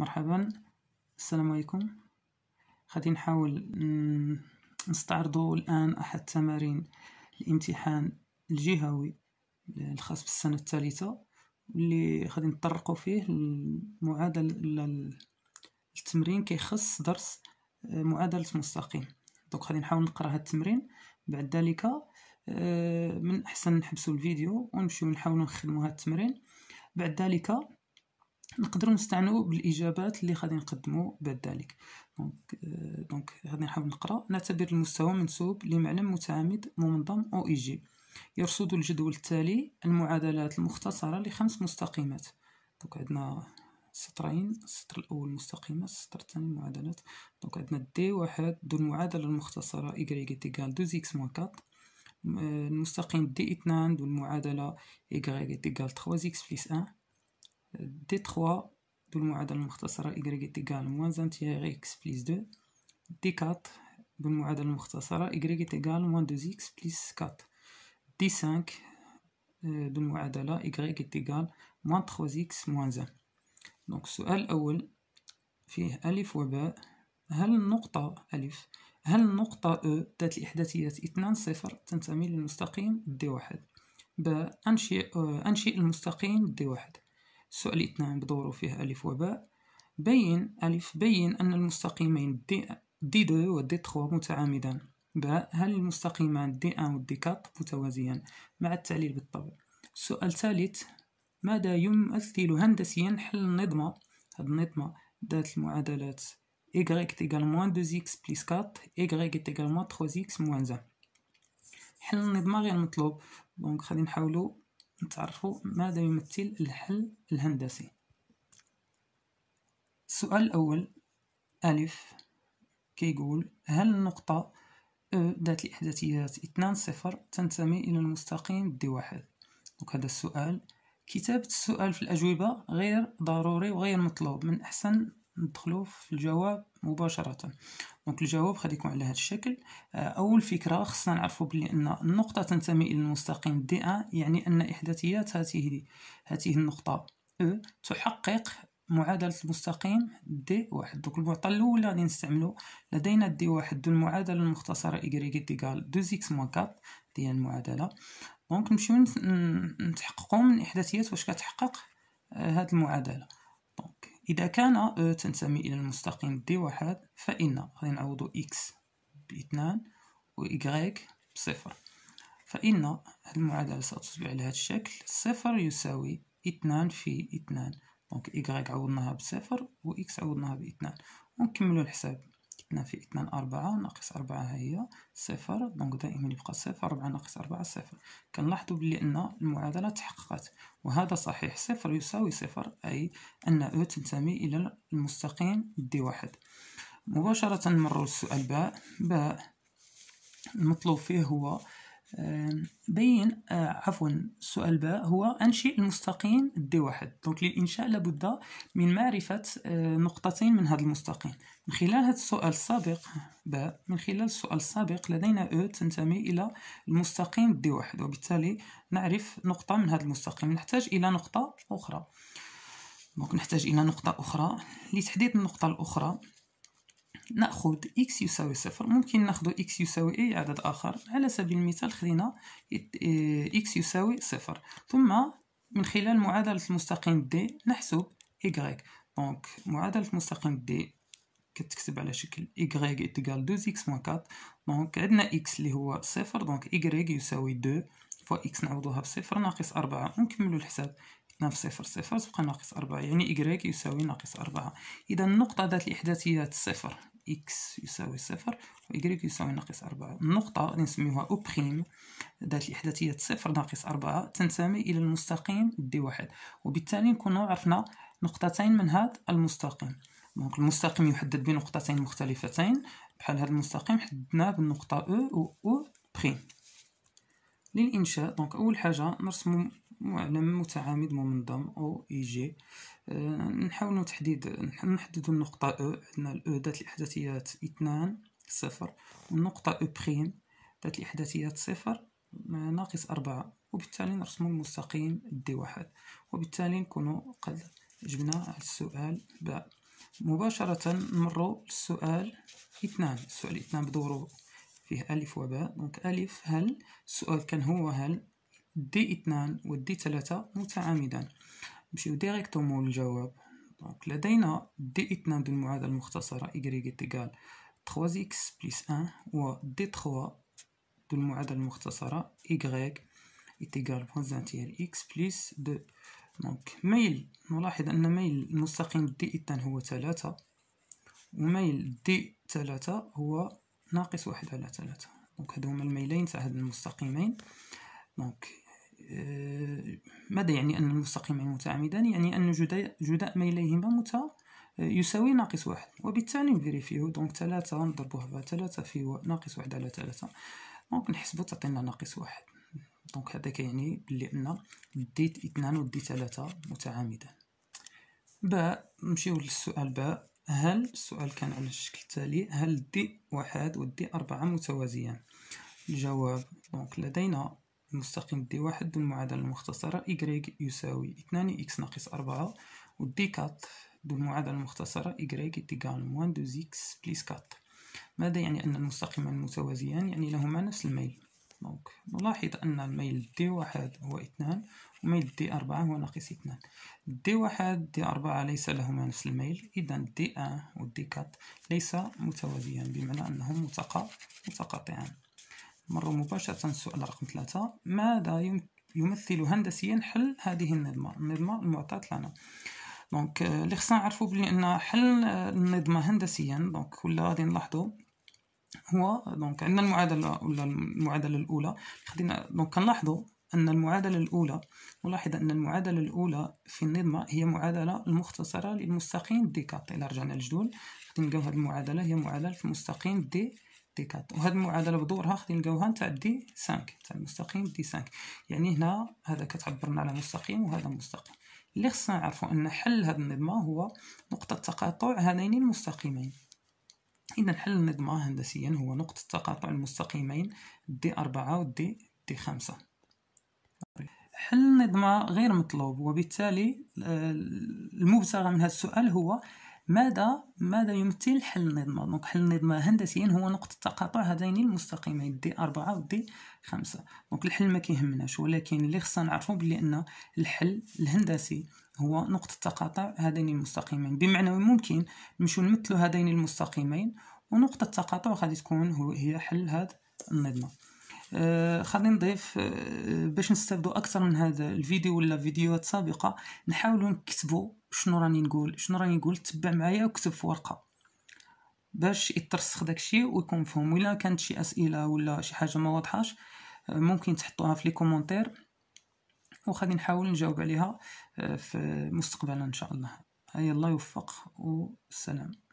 مرحبا السلام عليكم غادي نحاول نستعرضوا الآن أحد تمارين الامتحان الجهوي الخاص بالسنة الثالثة اللي غادي نطرقوا فيه المعادلة التمرين كيخص درس آه، معادلة مستقيم دونك غادي نحاول نقرا هاد التمرين بعد ذلك آه، من أحسن نحبسوا الفيديو ونمشيو نحاولوا نخدموا هاد التمرين بعد ذلك نقدروا نستعنوا بالاجابات اللي غادي نقدموا بعد ذلك دونك دونك euh, غادي نحاول نقرا نعتبر المستوى منسوب لمعلم متعامد منظم او اي جي يرصد الجدول التالي المعادلات المختصره لخمس مستقيمات دونك عندنا سطرين السطر الاول مستقيمات السطر الثاني معادلات دونك عندنا دي واحد دو المعادله المختصره y ايكال دو زيكس موان 4 المستقيم دي اثنان دو المعادله y ايكال 3 زيكس بلس 1 دي 3 بالمعادلة المختصرة y تيكال موان زان تيغ إكس بليس دو دي 4 بالمعادلة المختصرة y تيكال موان دو إكس بليس 4 دي 5 بالمعادلة y تيكال موان 3 إكس موان زان دونك السؤال الأول فيه ألف وباء هل النقطة ألف هل النقطة أو e ذات الإحداثيات اثنان صفر تنتمي للمستقيم دي واحد ب أنشئ, آه، أنشئ المستقيم دي واحد السؤال اثنان بدوره فيه ألف وباء بين ألف بين أن المستقيمين دي دي دو ودي تخوا متعامدان باء هل المستقيمان دي أن ودي كات متوازيان مع التعليل بالطبع السؤال ثالث ماذا يمثل هندسيا حل النظمة هاد النظمة ذات المعادلات y est موان دو 2x plus 4 y موان تخوا زيكس 3x 1 حل النظمة غير مطلوب دونك غادي نحاولو نتعرفوا ماذا يمثل الحل الهندسي السؤال الأول ألف كيقول هل النقطة أو ذات الإحداثيات اثنان صفر تنتمي إلى المستقيم دي واحد دونك هذا السؤال كتابة السؤال في الأجوبة غير ضروري وغير مطلوب من أحسن ندخلو في الجواب مباشرة دونك الجواب غادي يكون على هذا الشكل آه، اول فكره خصنا نعرفو بلي ان النقطه تنتمي الى المستقيم دي ان يعني ان احداثيات هاته هاته النقطه او تحقق معادله المستقيم دي واحد دونك المعطى الاولى غادي نستعملو لدينا دي واحد المعادله المختصره y ايكال دو 2x 4 ديال المعادله دونك نمشيو نتحققو من احداثيات واش كتحقق آه، هاد المعادله دونك إذا كان تنتمي إلى المستقيم دي واحد فإن غادي نعوضو إكس باثنان و إكغيك بصفر فإن المعادلة ستصبح على هذا الشكل صفر يساوي اثنان في اثنان دونك إكغيك عوضناها بصفر و إكس عوضناها باثنان ونكملو الحساب شفنا في إثنان أربعة ناقص أربعة هي صفر دونك دائما يبقى صفر أربعة ناقص أربعة صفر كنلاحظوا بلي أن المعادلة تحققت وهذا صحيح صفر يساوي صفر أي أن أو تنتمي إلى المستقيم دي واحد مباشرة نمرو للسؤال باء باء المطلوب فيه هو بين آه، عفوا السؤال باء هو انشئ المستقيم دي واحد دونك للانشاء لابد من معرفه آه، نقطتين من هذا المستقيم من خلال هذا السؤال السابق باء من خلال السؤال السابق لدينا او تنتمي الى المستقيم دي واحد وبالتالي نعرف نقطه من هذا المستقيم نحتاج الى نقطه اخرى دونك نحتاج الى نقطه اخرى لتحديد النقطه الاخرى ناخذ اكس يساوي صفر ممكن ناخذ اكس يساوي اي عدد اخر على سبيل المثال خلينا اكس يساوي صفر ثم من خلال معادله المستقيم دي نحسب y دونك معادله المستقيم دي كتكتب على شكل y égale 2x 4 دونك عندنا x اللي هو صفر دونك y يساوي 2 فوا x نعوضوها بصفر ناقص 4 ونكملو الحساب ناقص صفر صفر تبقى ناقص أربعة يعني y يساوي ناقص أربعة إذا النقطة ذات الإحداثيات صفر إكس يساوي صفر وإيكغيك يساوي ناقص أربعة النقطة نسميوها أو بخيم ذات الإحداثية صفر ناقص أربعة تنتمي إلى المستقيم دي واحد وبالتالي نكون عرفنا نقطتين من هذا المستقيم دونك المستقيم يحدد بنقطتين مختلفتين بحال هذا المستقيم حددناه بالنقطة أو أو بخيم للإنشاء دونك أول حاجة نرسمو معلم يعني متعامد منظم او اي جي آه، نحاولوا تحديد نحدد النقطه او عندنا الاو ذات الاحداثيات اثنان صفر والنقطه او بريم ذات الاحداثيات صفر ناقص أربعة وبالتالي نرسم المستقيم دي واحد وبالتالي نكون قد جبنا على السؤال باء مباشرة نمرو للسؤال اثنان السؤال اثنان بدوره فيه ألف وباء دونك ألف هل السؤال كان هو هل دي اثنان دي ثلاثة متعامدا نمشيو ديريكتومون للجواب دونك لدينا دي اثنان بالمعادلة المختصرة إيكغي تيكال 3 إكس بليس أن و دي 3 بالمعادلة المختصرة إيكغي تيكال بوان 1 تيال x بليس دو دونك ميل نلاحظ أن ميل المستقيم دي اثنان هو ثلاثة وميل دي ثلاثة هو ناقص واحد على ثلاثة دونك هادو هما الميلين تاع هاد المستقيمين دونك euh, ماذا يعني أن المستقيمين متعامدان يعني أن جداء, جداء ميليهما متى آه، يساوي ناقص واحد وبالتالي نفيريفيو دونك ثلاثة نضربوها على ثلاثة في ناقص واحد على ثلاثة دونك نحسبو تعطينا ناقص واحد دونك هذا كيعني بلي أن ديت اثنان وديت ثلاثة متعامدان باء نمشيو للسؤال باء هل السؤال كان على الشكل التالي هل دي واحد و دي أربعة متوازيان الجواب دونك لدينا المستقيم دي واحد بالمعادلة المختصرة y يساوي اثنان x ناقص أربعة و دي كات بالمعادلة المختصرة y تيكال موان دو x بليس كات ماذا يعني أن المستقيمان متوازيان يعني لهما نفس الميل دونك نلاحظ أن الميل دي واحد هو اثنان و ميل دي أربعة هو ناقص اثنان دي واحد دي أربعة ليس لهما نفس الميل إذا دي أن و دي كات ليس متوازيان بمعنى أنهم متقاطعان مرة مباشرة السؤال رقم ثلاثة ماذا يمثل هندسيا حل هذه النظمة النظمة المعطاة لنا دونك اللي خصنا نعرفو بلي ان حل النظمة هندسيا دونك ولا غادي نلاحظو هو دونك عندنا المعادلة ولا المعادلة الأولى خدينا دونك كنلاحظو أن المعادلة الأولى نلاحظ أن المعادلة الأولى في النظمة هي معادلة المختصرة للمستقيم دي إلى إلا رجعنا للجدول غادي نلقاو هاد المعادلة هي معادلة المستقيم دي دي 4 وهاد المعادله بدورها خدي نلقاوها نتاع دي 5 تاع المستقيم دي 5 يعني هنا هذا كتعبرنا على مستقيم وهذا مستقيم اللي خصنا نعرفو ان حل هاد النظمه هو نقطه تقاطع هذين المستقيمين اذا حل النظمه هندسيا هو نقطه تقاطع المستقيمين دي 4 ودي دي 5 حل النظمه غير مطلوب وبالتالي آه، المبتغى من هذا السؤال هو ماذا ماذا يمثل حل النظمة دونك حل النظمة هندسيا هو نقطة تقاطع هذين المستقيمين دي أربعة ودي خمسة دونك الحل ما كيهمناش ولكن اللي خصنا نعرفو بلي أن الحل الهندسي هو نقطة تقاطع هذين المستقيمين بمعنى ممكن نمشيو نمثلو هذين المستقيمين ونقطة التقاطع غادي تكون هو هي حل هاد النظمة آه خلينا نضيف آه باش نستافدو اكثر من هذا الفيديو ولا فيديوهات سابقه نحاولوا نكتبوا شنو راني نقول شنو راني نقول تبع معايا وكتب في ورقه باش يترسخ داكشي ويكون مفهوم ولا كانت شي اسئله ولا شي حاجه ما واضحاش آه، ممكن تحطوها في لي كومونتير وغادي نحاول نجاوب عليها آه، في مستقبلا ان شاء الله هيا الله يوفق والسلام